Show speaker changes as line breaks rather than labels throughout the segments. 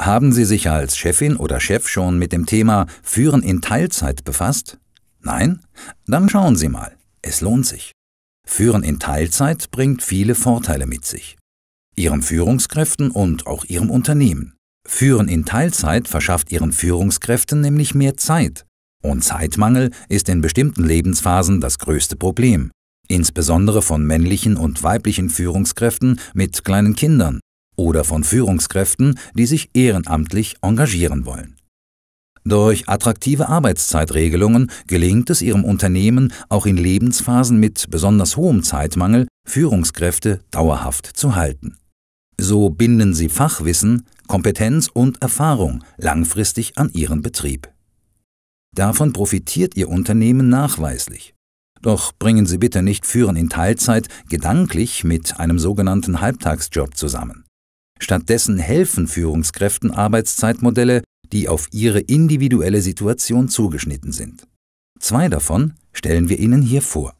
Haben Sie sich als Chefin oder Chef schon mit dem Thema Führen in Teilzeit befasst? Nein? Dann schauen Sie mal. Es lohnt sich. Führen in Teilzeit bringt viele Vorteile mit sich. Ihren Führungskräften und auch Ihrem Unternehmen. Führen in Teilzeit verschafft Ihren Führungskräften nämlich mehr Zeit. Und Zeitmangel ist in bestimmten Lebensphasen das größte Problem. Insbesondere von männlichen und weiblichen Führungskräften mit kleinen Kindern, oder von Führungskräften, die sich ehrenamtlich engagieren wollen. Durch attraktive Arbeitszeitregelungen gelingt es ihrem Unternehmen auch in Lebensphasen mit besonders hohem Zeitmangel, Führungskräfte dauerhaft zu halten. So binden sie Fachwissen, Kompetenz und Erfahrung langfristig an ihren Betrieb. Davon profitiert ihr Unternehmen nachweislich. Doch bringen Sie bitte nicht Führen in Teilzeit gedanklich mit einem sogenannten Halbtagsjob zusammen. Stattdessen helfen Führungskräften Arbeitszeitmodelle, die auf ihre individuelle Situation zugeschnitten sind. Zwei davon stellen wir Ihnen hier vor.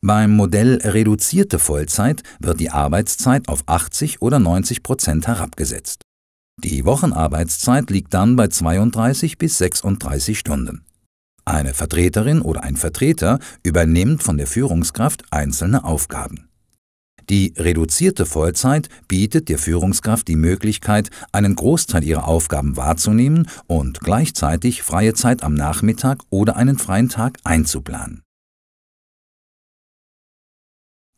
Beim Modell reduzierte Vollzeit wird die Arbeitszeit auf 80 oder 90 Prozent herabgesetzt. Die Wochenarbeitszeit liegt dann bei 32 bis 36 Stunden. Eine Vertreterin oder ein Vertreter übernimmt von der Führungskraft einzelne Aufgaben. Die reduzierte Vollzeit bietet der Führungskraft die Möglichkeit, einen Großteil ihrer Aufgaben wahrzunehmen und gleichzeitig freie Zeit am Nachmittag oder einen freien Tag einzuplanen.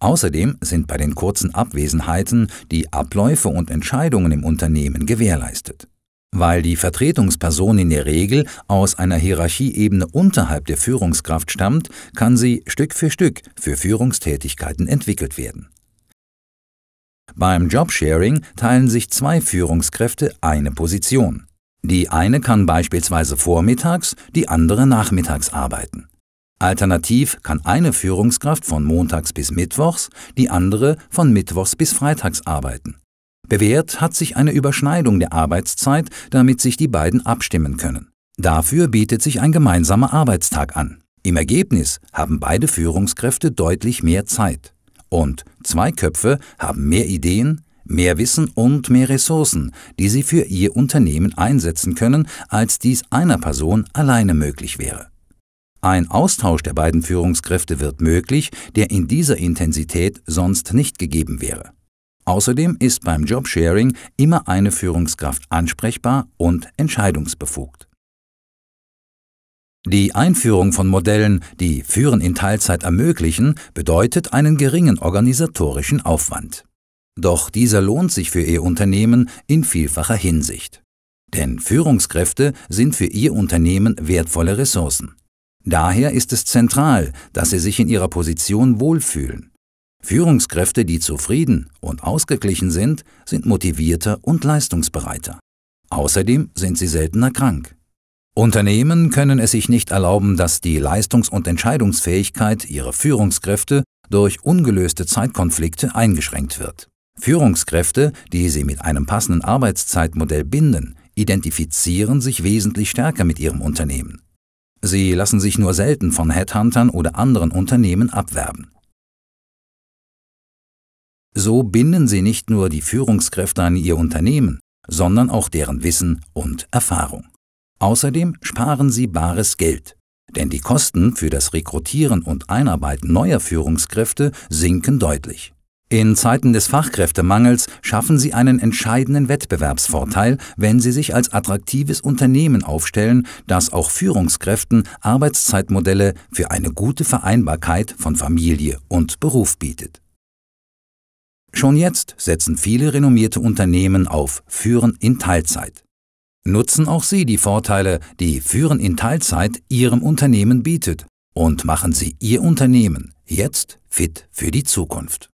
Außerdem sind bei den kurzen Abwesenheiten die Abläufe und Entscheidungen im Unternehmen gewährleistet. Weil die Vertretungsperson in der Regel aus einer Hierarchieebene unterhalb der Führungskraft stammt, kann sie Stück für Stück für Führungstätigkeiten entwickelt werden beim Jobsharing teilen sich zwei Führungskräfte eine Position. Die eine kann beispielsweise vormittags, die andere nachmittags arbeiten. Alternativ kann eine Führungskraft von montags bis mittwochs, die andere von mittwochs bis freitags arbeiten. Bewährt hat sich eine Überschneidung der Arbeitszeit, damit sich die beiden abstimmen können. Dafür bietet sich ein gemeinsamer Arbeitstag an. Im Ergebnis haben beide Führungskräfte deutlich mehr Zeit. Und zwei Köpfe haben mehr Ideen, mehr Wissen und mehr Ressourcen, die sie für ihr Unternehmen einsetzen können, als dies einer Person alleine möglich wäre. Ein Austausch der beiden Führungskräfte wird möglich, der in dieser Intensität sonst nicht gegeben wäre. Außerdem ist beim Jobsharing immer eine Führungskraft ansprechbar und entscheidungsbefugt. Die Einführung von Modellen, die Führen in Teilzeit ermöglichen, bedeutet einen geringen organisatorischen Aufwand. Doch dieser lohnt sich für Ihr Unternehmen in vielfacher Hinsicht. Denn Führungskräfte sind für Ihr Unternehmen wertvolle Ressourcen. Daher ist es zentral, dass Sie sich in Ihrer Position wohlfühlen. Führungskräfte, die zufrieden und ausgeglichen sind, sind motivierter und leistungsbereiter. Außerdem sind sie seltener krank. Unternehmen können es sich nicht erlauben, dass die Leistungs- und Entscheidungsfähigkeit ihrer Führungskräfte durch ungelöste Zeitkonflikte eingeschränkt wird. Führungskräfte, die sie mit einem passenden Arbeitszeitmodell binden, identifizieren sich wesentlich stärker mit ihrem Unternehmen. Sie lassen sich nur selten von Headhuntern oder anderen Unternehmen abwerben. So binden sie nicht nur die Führungskräfte an ihr Unternehmen, sondern auch deren Wissen und Erfahrung. Außerdem sparen sie bares Geld, denn die Kosten für das Rekrutieren und Einarbeiten neuer Führungskräfte sinken deutlich. In Zeiten des Fachkräftemangels schaffen sie einen entscheidenden Wettbewerbsvorteil, wenn sie sich als attraktives Unternehmen aufstellen, das auch Führungskräften Arbeitszeitmodelle für eine gute Vereinbarkeit von Familie und Beruf bietet. Schon jetzt setzen viele renommierte Unternehmen auf Führen in Teilzeit. Nutzen auch Sie die Vorteile, die Führen in Teilzeit Ihrem Unternehmen bietet und machen Sie Ihr Unternehmen jetzt fit für die Zukunft.